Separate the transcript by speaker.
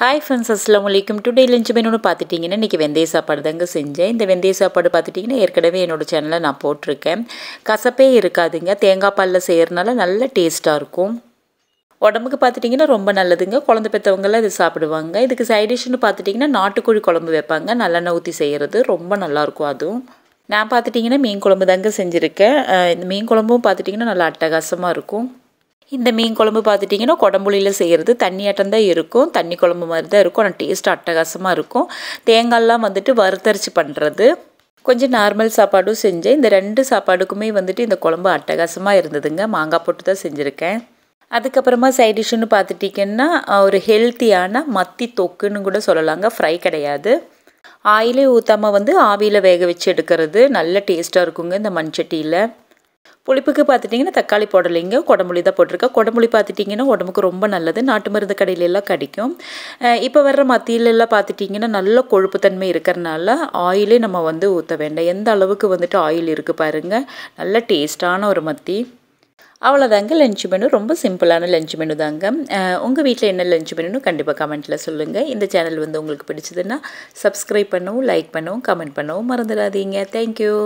Speaker 1: hi friends அஸ்லாம் வலைக்கும் today lunch menu பார்த்துட்டிங்கன்னா இன்றைக்கி வெந்தய சாப்பாடு தாங்க செஞ்சேன் இந்த வெந்தய சாப்பாடு பார்த்துட்டிங்கன்னா ஏற்கனவே என்னோடய சேனலில் நான் போட்டிருக்கேன் கசப்பே இருக்காதுங்க தேங்காய் பாலில் செய்கிறனால நல்ல டேஸ்ட்டாக இருக்கும் உடம்புக்கு பார்த்துட்டிங்கன்னா ரொம்ப நல்லதுங்க குழந்தை பெற்றவங்களாம் இது சாப்பிடுவாங்க இதுக்கு சைடிஷ்னு பார்த்துட்டிங்கன்னா நாட்டுக்கோழி குழம்பு வைப்பாங்க நல்லெண்ணெய் ஊற்றி செய்கிறது ரொம்ப நல்லாயிருக்கும் அதுவும் நான் பார்த்துட்டிங்கன்னா மீன் குழம்பு தாங்க செஞ்சுருக்கேன் இந்த மீன் குழம்பும் பார்த்துட்டிங்கன்னா நல்லா அட்டகாசமாக இருக்கும் இந்த மீன் குழம்பு பார்த்துட்டிங்கன்னா குடம்புளியில் செய்கிறது தண்ணியாட்டம் தான் இருக்கும் தண்ணி குழம்பு மாதிரி தான் இருக்கும் ஆனால் டேஸ்ட் அட்டகாசமாக இருக்கும் தேங்காய்லாம் வந்துட்டு வறுத்தரிச்சு பண்ணுறது கொஞ்சம் நார்மல் சாப்பாடும் செஞ்சேன் இந்த ரெண்டு சாப்பாடுக்குமே வந்துட்டு இந்த குழம்பு அட்டகாசமாக இருந்ததுங்க மாங்காய் போட்டு தான் செஞ்சுருக்கேன் அதுக்கப்புறமா சைட் டிஷ்ஷுன்னு பார்த்துட்டிங்கன்னா ஒரு ஹெல்த்தியான மத்தி தொக்குன்னு கூட சொல்லலாங்க ஃப்ரை கிடையாது ஆயிலே ஊற்றாமல் வந்து ஆவியில் வேக வச்சு எடுக்கிறது நல்ல டேஸ்ட்டாக இருக்குங்க இந்த மண்சட்டியில் புளிப்புக்கு பார்த்துட்டிங்கன்னா தக்காளி போடலைங்க குடம்புளி தான் போட்டிருக்கேன் குடம்புளி பார்த்துட்டிங்கன்னா உடம்புக்கு ரொம்ப நல்லது நாட்டு மருந்து கடையிலெல்லாம் கிடைக்கும் இப்போ வர்ற மத்தியிலெல்லாம் பார்த்துட்டிங்கன்னா நல்ல கொழுப்புத்தன்மை இருக்கிறனால ஆயிலே நம்ம வந்து ஊற்ற வேண்டாம் எந்த அளவுக்கு வந்துட்டு ஆயில் இருக்குது பாருங்கள் நல்ல டேஸ்ட்டான ஒரு மத்தி அவ்வளோதாங்க லஞ்ச் மெனு ரொம்ப சிம்பிளான லஞ்ச் மெனு தாங்க உங்கள் வீட்டில் என்ன லஞ்ச் மெனுன்னு கண்டிப்பாக கமெண்ட்டில் சொல்லுங்கள் இந்த சேனல் வந்து உங்களுக்கு பிடிச்சதுன்னா சப்ஸ்கிரைப் பண்ணவும் லைக் பண்ணவும் கமெண்ட் பண்ணவும் மறந்துடாதீங்க
Speaker 2: தேங்க்யூ